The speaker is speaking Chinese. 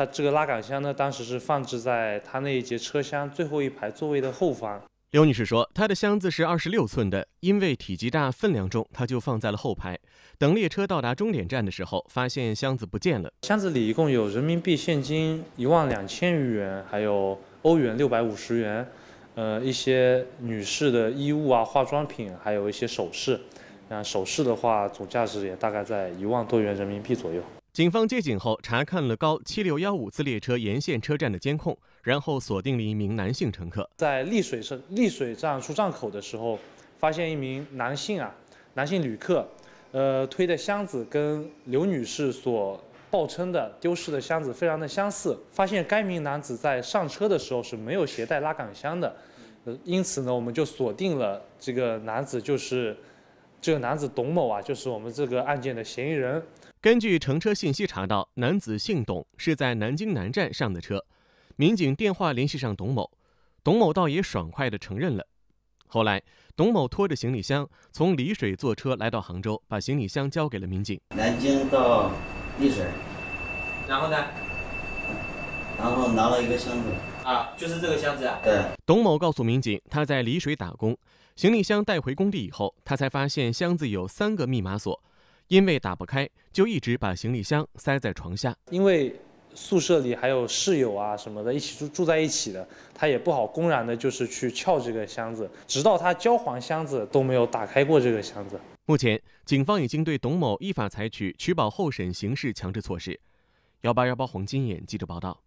他这个拉杆箱呢，当时是放置在他那一节车厢最后一排座位的后方。刘女士说，她的箱子是二十六寸的，因为体积大、分量重，她就放在了后排。等列车到达终点站的时候，发现箱子不见了。箱子里一共有人民币现金一万两千余元，还有欧元六百五十元，呃，一些女士的衣物啊、化妆品，还有一些首饰。那首饰的话，总价值也大概在一万多元人民币左右。警方接警后，查看了高七六幺五次列车沿线车站的监控，然后锁定了一名男性乘客。在丽水市丽水站出站口的时候，发现一名男性啊，男性旅客，呃，推的箱子跟刘女士所报称的丢失的箱子非常的相似。发现该名男子在上车的时候是没有携带拉杆箱的，呃，因此呢，我们就锁定了这个男子，就是这个男子董某啊，就是我们这个案件的嫌疑人。根据乘车信息查到，男子姓董，是在南京南站上的车。民警电话联系上董某，董某倒也爽快地承认了。后来，董某拖着行李箱从丽水坐车来到杭州，把行李箱交给了民警。南京到丽水，然后呢？然后拿了一个箱子，啊，就是这个箱子啊。对。董某告诉民警，他在丽水打工，行李箱带回工地以后，他才发现箱子有三个密码锁。因为打不开，就一直把行李箱塞在床下。因为宿舍里还有室友啊什么的，一起住住在一起的，他也不好公然的，就是去撬这个箱子。直到他交还箱子，都没有打开过这个箱子。目前，警方已经对董某依法采取取保候审刑事强制措施。幺八幺八黄金眼记者报道。